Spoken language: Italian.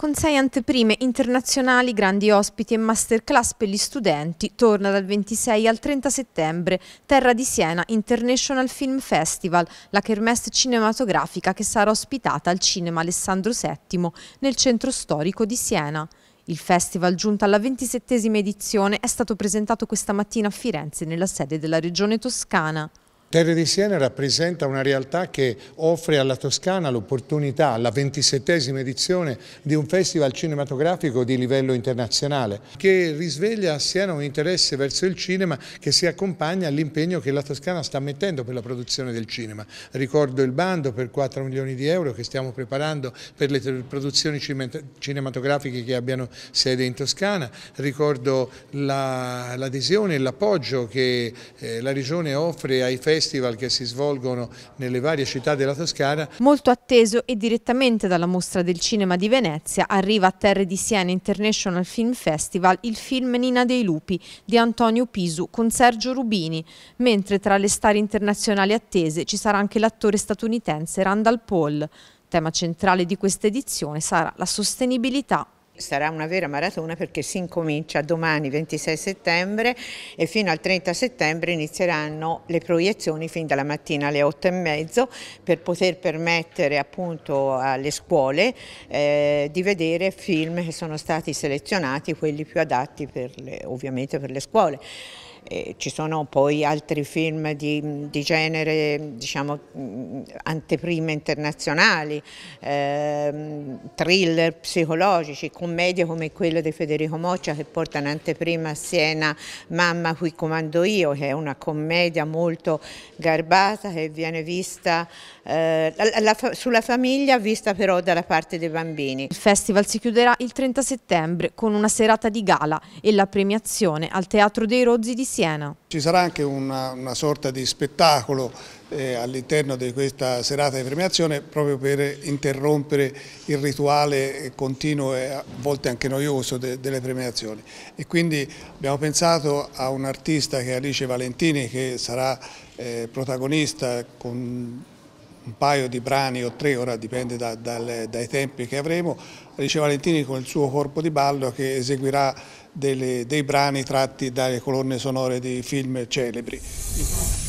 Con sei anteprime internazionali, grandi ospiti e masterclass per gli studenti, torna dal 26 al 30 settembre Terra di Siena International Film Festival, la kermesse cinematografica che sarà ospitata al Cinema Alessandro VII nel centro storico di Siena. Il festival, giunto alla 27esima edizione, è stato presentato questa mattina a Firenze nella sede della Regione Toscana. Terre di Siena rappresenta una realtà che offre alla Toscana l'opportunità, alla ventisettesima edizione, di un festival cinematografico di livello internazionale, che risveglia a Siena un interesse verso il cinema che si accompagna all'impegno che la Toscana sta mettendo per la produzione del cinema. Ricordo il bando per 4 milioni di euro che stiamo preparando per le produzioni cinematografiche che abbiano sede in Toscana, ricordo l'adesione la, e l'appoggio che eh, la Regione offre ai festival festival che si svolgono nelle varie città della Toscana. Molto atteso e direttamente dalla mostra del cinema di Venezia arriva a Terre di Siena International Film Festival il film Nina dei Lupi di Antonio Pisu con Sergio Rubini, mentre tra le star internazionali attese ci sarà anche l'attore statunitense Randall Paul. Tema centrale di questa edizione sarà la sostenibilità sarà una vera maratona perché si incomincia domani 26 settembre e fino al 30 settembre inizieranno le proiezioni fin dalla mattina alle 8 e mezzo per poter permettere appunto alle scuole eh, di vedere film che sono stati selezionati, quelli più adatti per le, ovviamente per le scuole. Eh, ci sono poi altri film di, di genere, diciamo, mm, anteprime internazionali, eh, thriller psicologici, commedie come quella di Federico Moccia che porta in anteprima a Siena Mamma qui comando io, che è una commedia molto garbata che viene vista eh, la, la, sulla famiglia, vista però dalla parte dei bambini. Il festival si chiuderà il 30 settembre con una serata di gala e la premiazione al Teatro dei Rozzi di Siena. Ci sarà anche una, una sorta di spettacolo eh, all'interno di questa serata di premiazione proprio per interrompere il rituale continuo e a volte anche noioso delle premiazioni e quindi abbiamo pensato a un artista che è Alice Valentini che sarà eh, protagonista con un paio di brani o tre, ora dipende da, dal, dai tempi che avremo, Alice Valentini con il suo corpo di ballo che eseguirà delle, dei brani tratti dalle colonne sonore di film celebri.